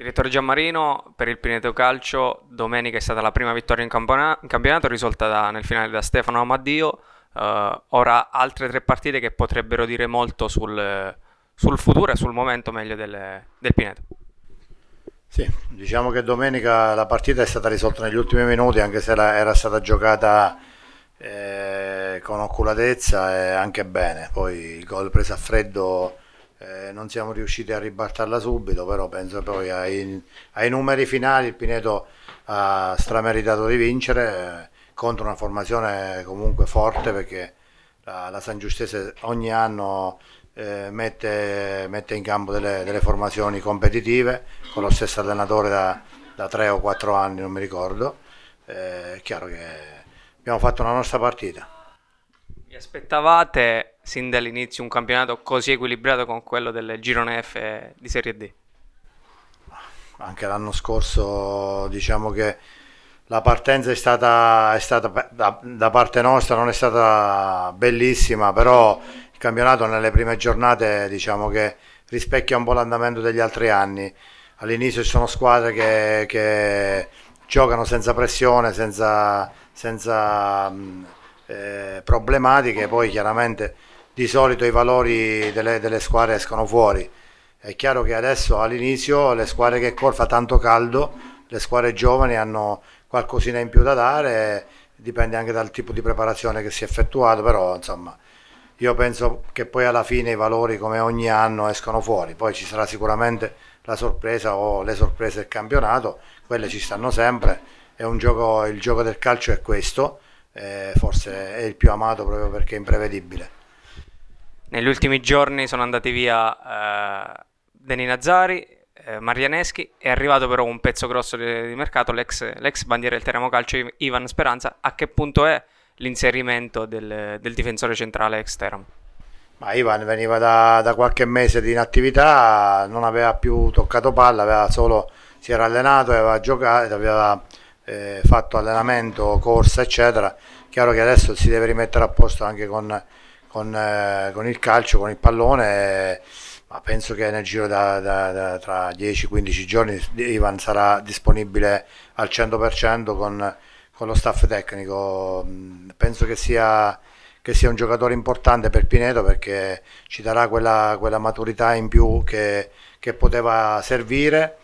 Direttore Giammarino, per il Pineto Calcio, domenica è stata la prima vittoria in, campona- in campionato, risolta da, nel finale da Stefano Amadio. Uh, eh, ora altre tre partite che potrebbero dire molto sul, sul futuro e sul momento meglio del, del Pineto. Sì, diciamo che domenica la partita è stata risolta negli ultimi minuti, anche se era, era stata giocata eh, con oculatezza e anche bene. Poi il gol preso a freddo eh, non siamo riusciti a ribaltarla subito, però penso poi ai, ai numeri finali il Pineto ha strameritato di vincere eh, contro una formazione comunque forte perché la, la San Giustese ogni anno eh, mette, mette, in campo delle, delle, formazioni competitive con lo stesso allenatore da, da 3 o 4 anni, non mi ricordo, eh, è chiaro che abbiamo fatto la nostra partita aspettavate sin dall'inizio un campionato così equilibrato con quello del girone F di Serie D? Anche l'anno scorso diciamo che la partenza è stata, è stata da, da, parte nostra, non è stata bellissima, però il campionato nelle prime giornate diciamo che rispecchia un po' l'andamento degli altri anni. All'inizio ci sono squadre che, che giocano senza pressione, senza... senza eh, problematiche, poi chiaramente di solito i valori delle, delle squadre escono fuori. È chiaro che adesso all'inizio le squadre che corfa tanto caldo, le squadre giovani hanno qualcosina in più da dare, dipende anche dal tipo di preparazione che si è effettuato, però insomma io penso che poi alla fine i valori come ogni anno escono fuori, poi ci sarà sicuramente la sorpresa o le sorprese del campionato, quelle ci stanno sempre, gioco, il gioco del calcio è questo eh, forse è il più amato proprio perché è imprevedibile. Negli ultimi giorni sono andati via eh, Deni Nazari, eh, Marianeschi, è arrivato però un pezzo grosso di, di mercato, l'ex, l'ex, bandiera del Teramo Calcio Ivan Speranza, a che punto è l'inserimento del, del difensore centrale ex Teramo? Ma Ivan veniva da, da, qualche mese di inattività, non aveva più toccato palla, aveva solo, si era allenato, aveva giocato, aveva eh, fatto allenamento, corsa eccetera, chiaro che adesso si deve rimettere a posto anche con, con, eh, con il calcio, con il pallone, ma penso che nel giro da, da, da tra 10-15 giorni Ivan sarà disponibile al 100% con, con lo staff tecnico, mm, penso che sia che sia un giocatore importante per Pineto perché ci darà quella, quella maturità in più che, che poteva servire